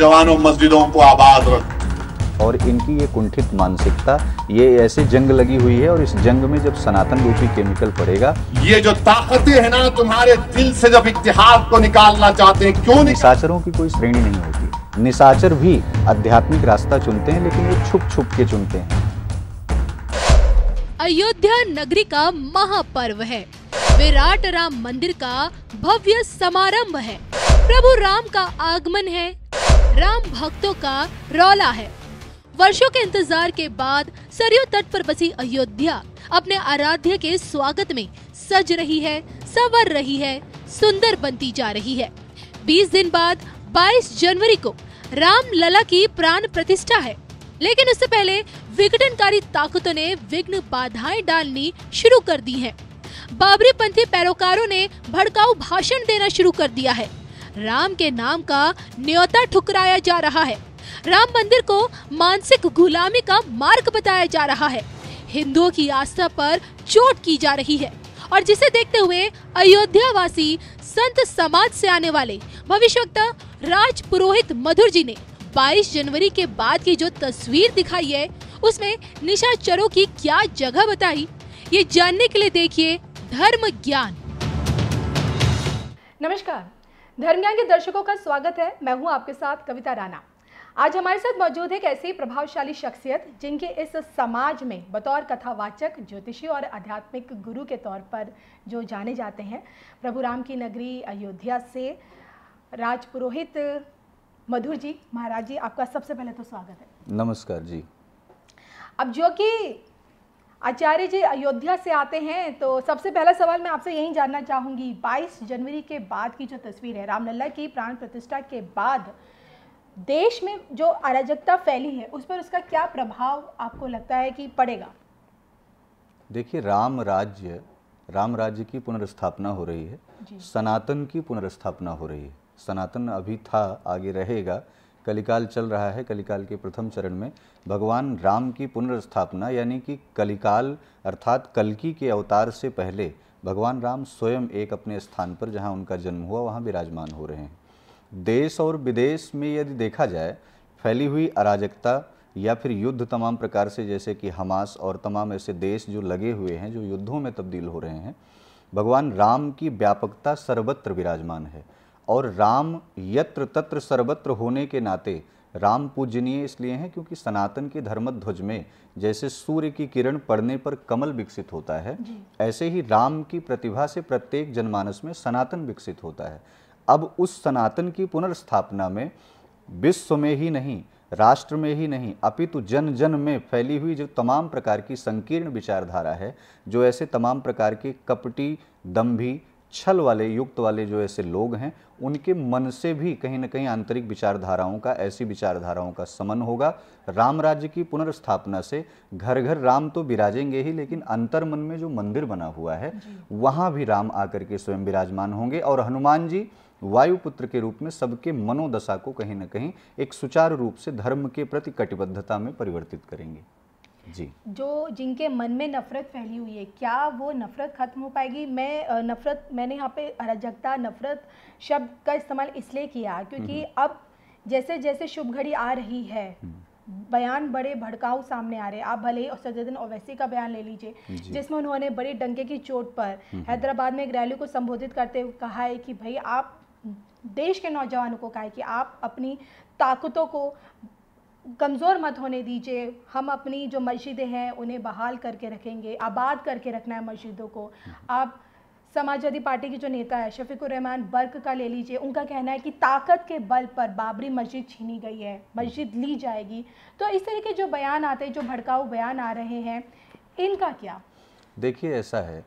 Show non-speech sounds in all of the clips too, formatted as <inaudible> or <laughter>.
नौजवानों मस्जिदों को आबाद रख और इनकी ये कुंठित मानसिकता ये ऐसे जंग लगी हुई है और इस जंग में जब सनातन रूपी केमिकल पड़ेगा ये जो ताकतें हैं ना तुम्हारे दिल से जब इतिहास को निकालना चाहते हैं क्यों निशाचरों की कोई श्रेणी नहीं होती निशाचर भी आध्यात्मिक रास्ता चुनते हैं लेकिन ये छुप छुप के चुनते हैं अयोध्या नगरी का महापर्व है विराट राम मंदिर का भव्य समारंभ है प्रभु राम का आगमन है राम भक्तों का रौला है वर्षों के इंतजार के बाद सरयू तट पर बसी अयोध्या अपने आराध्य के स्वागत में सज रही है सवर रही है सुंदर बनती जा रही है 20 दिन बाद 22 जनवरी को राम लला की प्राण प्रतिष्ठा है लेकिन उससे पहले विघटनकारी ताकतों ने विघ्न बाधाएं डालनी शुरू कर दी हैं। बाबरी पंथी पैरोकारों ने भड़काऊ भाषण देना शुरू कर दिया है राम के नाम का न्योता ठुकराया जा रहा है राम मंदिर को मानसिक गुलामी का मार्ग बताया जा रहा है हिंदुओं की आस्था पर चोट की जा रही है और जिसे देखते हुए अयोध्या वासी संत समाज से आने वाले भविष्यवक्ता राज पुरोहित मधुर जी ने 22 जनवरी के बाद की जो तस्वीर दिखाई है उसमें निशाचरों की क्या जगह बताई ये जानने के लिए देखिए धर्म ज्ञान नमस्कार धर्मज्ञान के दर्शकों का स्वागत है मैं हूं आपके साथ कविता राणा आज हमारे साथ मौजूद है एक ऐसी प्रभावशाली शख्सियत जिनके इस समाज में बतौर कथावाचक ज्योतिषी और आध्यात्मिक गुरु के तौर पर जो जाने जाते हैं प्रभु राम की नगरी अयोध्या से राजपुरोहित मधुर जी महाराज जी आपका सबसे पहले तो स्वागत है नमस्कार जी अब जो कि आचार्य जी अयोध्या से आते हैं तो सबसे पहला सवाल मैं आपसे यही जानना चाहूंगी 22 जनवरी के बाद की जो तस्वीर है रामलला की प्राण प्रतिष्ठा के बाद देश में जो अराजकता फैली है उस पर उसका क्या प्रभाव आपको लगता है कि पड़ेगा देखिए राम राज्य राम राज्य की पुनर्स्थापना हो रही है सनातन की पुनर्स्थापना हो रही है सनातन अभी था आगे रहेगा कलिकाल चल रहा है कलिकाल के प्रथम चरण में भगवान राम की पुनर्स्थापना यानी कि कलिकाल अर्थात कलकी के अवतार से पहले भगवान राम स्वयं एक अपने स्थान पर जहाँ उनका जन्म हुआ वहाँ विराजमान हो रहे हैं देश और विदेश में यदि देखा जाए फैली हुई अराजकता या फिर युद्ध तमाम प्रकार से जैसे कि हमास और तमाम ऐसे देश जो लगे हुए हैं जो युद्धों में तब्दील हो रहे हैं भगवान राम की व्यापकता सर्वत्र विराजमान है और राम यत्र तत्र सर्वत्र होने के नाते राम पूजनीय इसलिए हैं क्योंकि सनातन के धर्मध्वज में जैसे सूर्य की किरण पड़ने पर कमल विकसित होता है ऐसे ही राम की प्रतिभा से प्रत्येक जनमानस में सनातन विकसित होता है अब उस सनातन की पुनर्स्थापना में विश्व में ही नहीं राष्ट्र में ही नहीं अपितु जन जन में फैली हुई जो तमाम प्रकार की संकीर्ण विचारधारा है जो ऐसे तमाम प्रकार के कपटी दम्भी छल वाले युक्त वाले जो ऐसे लोग हैं उनके मन से भी कहीं ना कहीं आंतरिक विचारधाराओं का ऐसी विचारधाराओं का समन होगा राम राज्य की पुनर्स्थापना से घर घर राम तो विराजेंगे ही लेकिन अंतर मन में जो मंदिर बना हुआ है वहाँ भी राम आकर के स्वयं विराजमान होंगे और हनुमान जी वायुपुत्र के रूप में सबके मनोदशा को कहीं ना कहीं एक सुचारू रूप से धर्म के प्रति कटिबद्धता में परिवर्तित करेंगे जी जो जिनके मन में नफ़रत फैली हुई है क्या वो नफ़रत ख़त्म हो पाएगी मैं नफ़रत मैंने यहाँ पे अराजकता नफ़रत शब्द का इस्तेमाल इसलिए किया क्योंकि हम्म। अब जैसे जैसे शुभ घड़ी आ रही है हम्म। बयान बड़े भड़काऊ सामने आ रहे हैं आप भले ही सजदन ओवैसी का बयान ले लीजिए जिसमें उन्होंने बड़े डंके की चोट पर हम्म, हैदराबाद में एक रैली को संबोधित करते हुए कहा है कि भाई आप देश के नौजवानों को कहा है कि आप अपनी ताकतों को कमज़ोर मत होने दीजिए हम अपनी जो मस्जिदें हैं उन्हें बहाल करके रखेंगे आबाद करके रखना है मस्जिदों को आप समाजवादी पार्टी के जो नेता है शफीकुररहमान बर्क का ले लीजिए उनका कहना है कि ताकत के बल पर बाबरी मस्जिद छीनी गई है मस्जिद ली जाएगी तो इस तरह के जो बयान आते हैं जो भड़काऊ बयान आ रहे हैं इनका क्या देखिए ऐसा है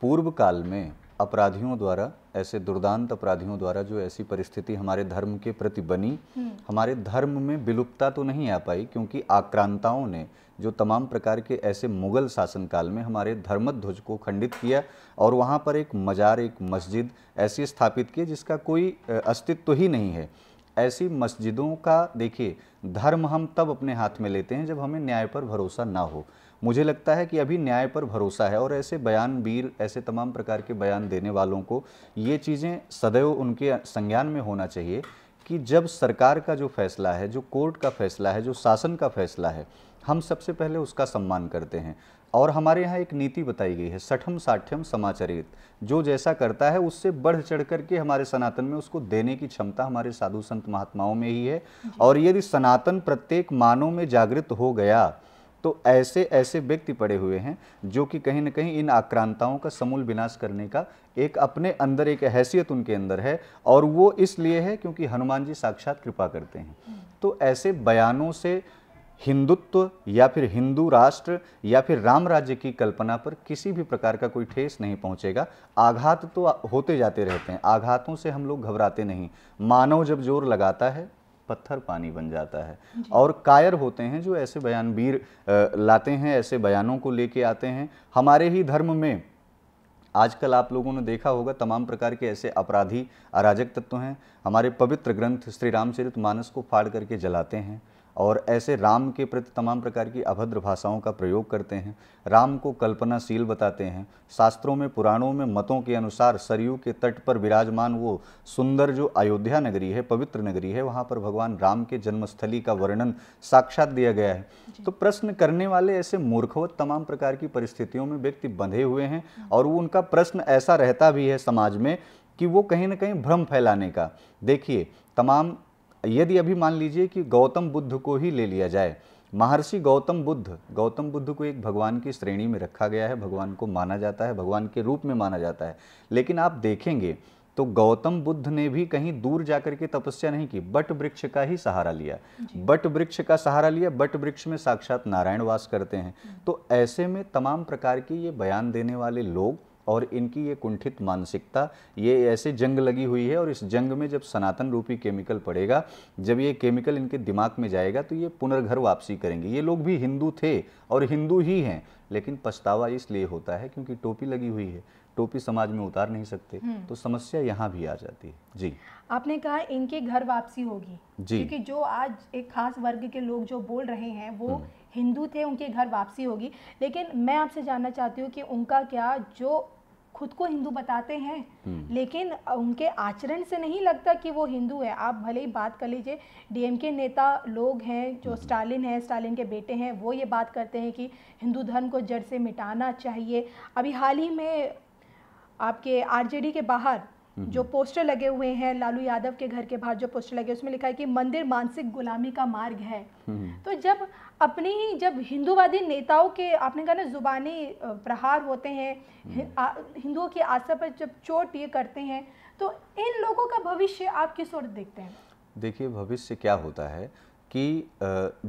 पूर्व काल में अपराधियों द्वारा ऐसे दुर्दांत अपराधियों द्वारा जो ऐसी परिस्थिति हमारे धर्म के प्रति बनी हम्म। हमारे धर्म में विलुप्तता तो नहीं आ पाई क्योंकि आक्रांताओं ने जो तमाम प्रकार के ऐसे मुगल शासनकाल में हमारे धर्मध्वज को खंडित किया और वहाँ पर एक मज़ार एक मस्जिद ऐसी स्थापित की जिसका कोई अस्तित्व तो ही नहीं है ऐसी मस्जिदों का देखिए धर्म हम तब अपने हाथ में लेते हैं जब हमें न्याय पर भरोसा ना हो मुझे लगता है कि अभी न्याय पर भरोसा है और ऐसे बयान वीर ऐसे तमाम प्रकार के बयान देने वालों को ये चीज़ें सदैव उनके संज्ञान में होना चाहिए कि जब सरकार का जो फैसला है जो कोर्ट का फैसला है जो शासन का फैसला है हम सबसे पहले उसका सम्मान करते हैं और हमारे यहाँ एक नीति बताई गई है सठम साठ्यम समाचरित जो जैसा करता है उससे बढ़ चढ़ करके हमारे सनातन में उसको देने की क्षमता हमारे साधु संत महात्माओं में ही है और यदि सनातन प्रत्येक मानव में जागृत हो गया तो ऐसे ऐसे व्यक्ति पड़े हुए हैं जो कि कहीं ना कहीं इन आक्रांताओं का समूल विनाश करने का एक अपने अंदर एक हैसियत उनके अंदर है और वो इसलिए है क्योंकि हनुमान जी साक्षात कृपा करते हैं तो ऐसे बयानों से हिंदुत्व या फिर हिंदू राष्ट्र या फिर राम राज्य की कल्पना पर किसी भी प्रकार का कोई ठेस नहीं पहुंचेगा आघात तो होते जाते रहते हैं आघातों से हम लोग घबराते नहीं मानव जब जोर लगाता है पत्थर पानी बन जाता है और कायर होते हैं जो ऐसे बयानबीर लाते हैं ऐसे बयानों को लेके आते हैं हमारे ही धर्म में आजकल आप लोगों ने देखा होगा तमाम प्रकार के ऐसे अपराधी अराजक तत्व हैं हमारे पवित्र ग्रंथ श्री रामचरित मानस को फाड़ करके जलाते हैं और ऐसे राम के प्रति तमाम प्रकार की अभद्र भाषाओं का प्रयोग करते हैं राम को कल्पनाशील बताते हैं शास्त्रों में पुराणों में मतों के अनुसार सरयू के तट पर विराजमान वो सुंदर जो अयोध्या नगरी है पवित्र नगरी है वहाँ पर भगवान राम के जन्मस्थली का वर्णन साक्षात दिया गया है तो प्रश्न करने वाले ऐसे मूर्खवत तमाम प्रकार की परिस्थितियों में व्यक्ति बंधे हुए हैं और वो उनका प्रश्न ऐसा रहता भी है समाज में कि वो कहीं ना कहीं भ्रम फैलाने का देखिए तमाम यदि अभी मान लीजिए कि गौतम बुद्ध को ही ले लिया जाए महर्षि गौतम बुद्ध गौतम बुद्ध को एक भगवान की श्रेणी में रखा गया है भगवान को माना जाता है भगवान के रूप में माना जाता है लेकिन आप देखेंगे तो गौतम बुद्ध ने भी कहीं दूर जाकर के तपस्या नहीं की बट वृक्ष का ही सहारा लिया बट वृक्ष का सहारा लिया बट वृक्ष में साक्षात नारायण वास करते हैं हम्म। तो ऐसे में तमाम प्रकार के ये बयान देने वाले लोग और इनकी ये कुंठित मानसिकता ये ऐसे जंग लगी हुई है और इस जंग में जब सनातन रूपी केमिकल पड़ेगा जब ये केमिकल इनके दिमाग में जाएगा तो ये पुनर्घर वापसी करेंगे ये लोग भी हिंदू थे और हिंदू ही हैं लेकिन पछतावा इसलिए होता है क्योंकि टोपी लगी हुई है टोपी समाज में उतार नहीं सकते हम्म। तो समस्या यहाँ भी आ जाती है जी आपने कहा इनके घर वापसी होगी जी क्योंकि जो आज एक खास वर्ग के लोग जो बोल रहे हैं वो हम्म। हिंदू थे उनके घर वापसी होगी लेकिन मैं आपसे जानना चाहती हूँ कि उनका क्या जो खुद को हिंदू बताते हैं हम्म। लेकिन उनके आचरण से नहीं लगता कि वो हिंदू है आप भले ही बात कर लीजिए डीएमके नेता लोग हैं जो हम्म। स्टालिन है स्टालिन के बेटे हैं वो ये बात करते हैं कि हिंदू धर्म को जड़ से मिटाना चाहिए अभी हाल ही में आपके आरजेडी के बाहर जो पोस्टर लगे हुए हैं लालू यादव के घर के बाहर जो पोस्टर लगे उसमें लिखा है कि मंदिर मानसिक गुलामी का मार्ग है तो जब अपने ही जब हिंदूवादी नेताओं के आपने कहा ना जुबानी प्रहार होते हैं हम्म। हिंदुओं की आस्था पर जब चोट ये करते हैं तो इन लोगों का भविष्य आप किस ओर देखते हैं देखिए भविष्य क्या होता है कि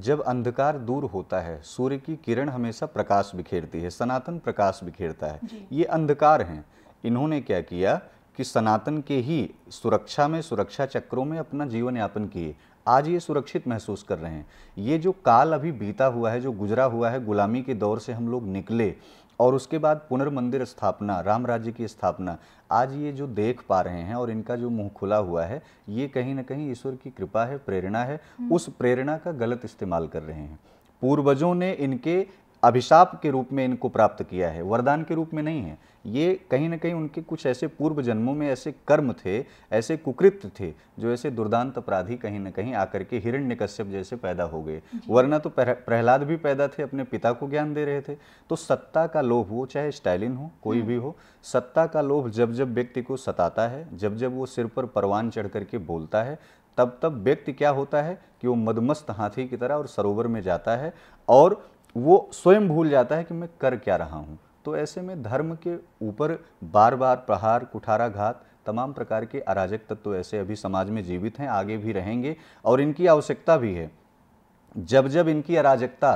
जब अंधकार दूर होता है सूर्य की किरण हमेशा प्रकाश बिखेरती है सनातन प्रकाश बिखेरता है ये अंधकार हैं इन्होंने क्या किया कि सनातन के ही सुरक्षा में सुरक्षा चक्रों में अपना जीवन यापन किए आज ये सुरक्षित महसूस कर रहे हैं ये जो काल अभी बीता हुआ है जो गुजरा हुआ है गुलामी के दौर से हम लोग निकले और उसके बाद पुनर्मंदिर स्थापना राम राज्य की स्थापना आज ये जो देख पा रहे हैं और इनका जो मुंह खुला हुआ है ये कहीं ना कहीं ईश्वर की कृपा है प्रेरणा है हम्म। उस प्रेरणा का गलत इस्तेमाल कर रहे हैं पूर्वजों ने इनके अभिशाप के रूप में इनको प्राप्त किया है वरदान के रूप में नहीं है ये कहीं ना कहीं उनके कुछ ऐसे पूर्व जन्मों में ऐसे कर्म थे ऐसे कुकृत थे जो ऐसे दुर्दांत अपराधी कहीं ना कहीं आकर के हिरण्य जैसे पैदा हो गए वरना तो प्रहलाद भी पैदा थे अपने पिता को ज्ञान दे रहे थे तो सत्ता का लोभ वो चाहे स्टैलिन हो कोई हम्म। भी हो सत्ता का लोभ जब जब व्यक्ति को सताता है जब जब वो सिर पर परवान चढ़ करके बोलता है तब तब व्यक्ति क्या होता है कि वो मदमस्त हाथी की तरह और सरोवर में जाता है और वो स्वयं भूल जाता है कि मैं कर क्या रहा हूँ तो ऐसे में धर्म के ऊपर बार बार प्रहार कुठाराघात तमाम प्रकार के अराजक तत्व ऐसे अभी समाज में जीवित हैं आगे भी रहेंगे और इनकी आवश्यकता भी है जब जब इनकी अराजकता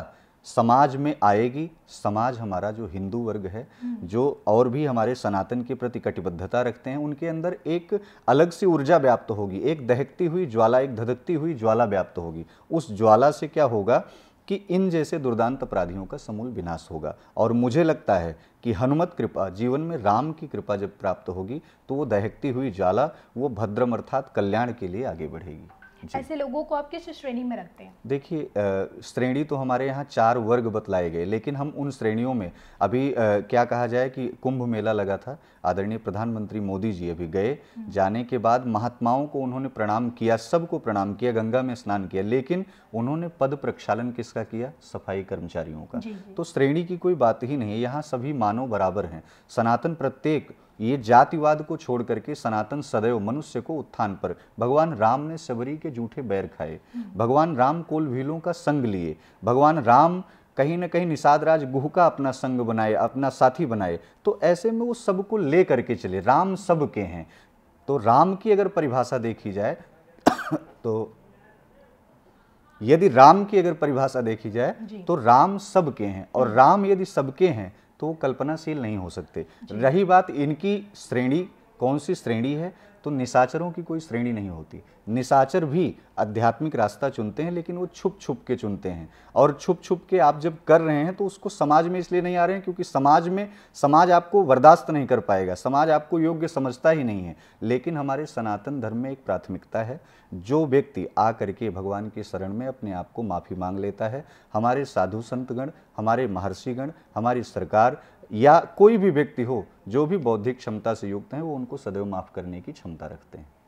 समाज में आएगी समाज हमारा जो हिंदू वर्ग है हम्म। जो और भी हमारे सनातन के प्रति कटिबद्धता रखते हैं उनके अंदर एक अलग सी ऊर्जा व्याप्त होगी एक दहकती हुई ज्वाला एक धधकती हुई ज्वाला व्याप्त होगी उस ज्वाला से क्या होगा कि इन जैसे दुर्दांत अपराधियों का समूल विनाश होगा और मुझे लगता है कि हनुमत कृपा जीवन में राम की कृपा जब प्राप्त होगी तो वो दहकती हुई जाला वो भद्रम अर्थात कल्याण के लिए आगे बढ़ेगी ऐसे लोगों को आप किस श्रेणी में रखते हैं देखिए श्रेणी तो हमारे यहाँ चार वर्ग बतलाए गए लेकिन हम उन श्रेणियों में अभी आ, क्या कहा जाए कि कुंभ मेला लगा था आदरणीय प्रधानमंत्री मोदी जी अभी गए हम्म। जाने के बाद महात्माओं को उन्होंने प्रणाम किया सबको प्रणाम किया गंगा में स्नान किया लेकिन उन्होंने पद प्रक्षालन किसका किया सफाई कर्मचारियों का तो श्रेणी की कोई बात ही नहीं यहाँ सभी मानव बराबर हैं सनातन प्रत्येक ये जातिवाद को छोड़ करके सनातन सदैव मनुष्य को उत्थान पर भगवान राम ने सबरी के जूठे बैर खाए भगवान राम कोल भीलों का संग लिए भगवान राम कहीं ना कहीं निषाद राज गुह का अपना संग बनाए अपना साथी बनाए तो ऐसे में वो सबको ले करके चले राम सबके हैं तो राम की अगर परिभाषा देखी जाए <coughs> तो यदि राम की अगर परिभाषा देखी जाए तो राम सबके हैं और हम्म। राम यदि सबके हैं तो कल्पनाशील नहीं हो सकते रही बात इनकी श्रेणी कौन सी श्रेणी है तो निशाचरों की कोई श्रेणी नहीं होती निशाचर भी आध्यात्मिक रास्ता चुनते हैं लेकिन वो छुप छुप के चुनते हैं और छुप छुप के आप जब कर रहे हैं तो उसको समाज में इसलिए नहीं आ रहे हैं क्योंकि समाज में समाज आपको बर्दाश्त नहीं कर पाएगा समाज आपको योग्य समझता ही नहीं है लेकिन हमारे सनातन धर्म में एक प्राथमिकता है जो व्यक्ति आ करके भगवान के शरण में अपने आप को माफ़ी मांग लेता है हमारे साधु संतगण हमारे महर्षिगण हमारी सरकार या कोई भी व्यक्ति हो जो भी बौद्धिक क्षमता से युक्त हैं वो उनको सदैव माफ़ करने की क्षमता रखते हैं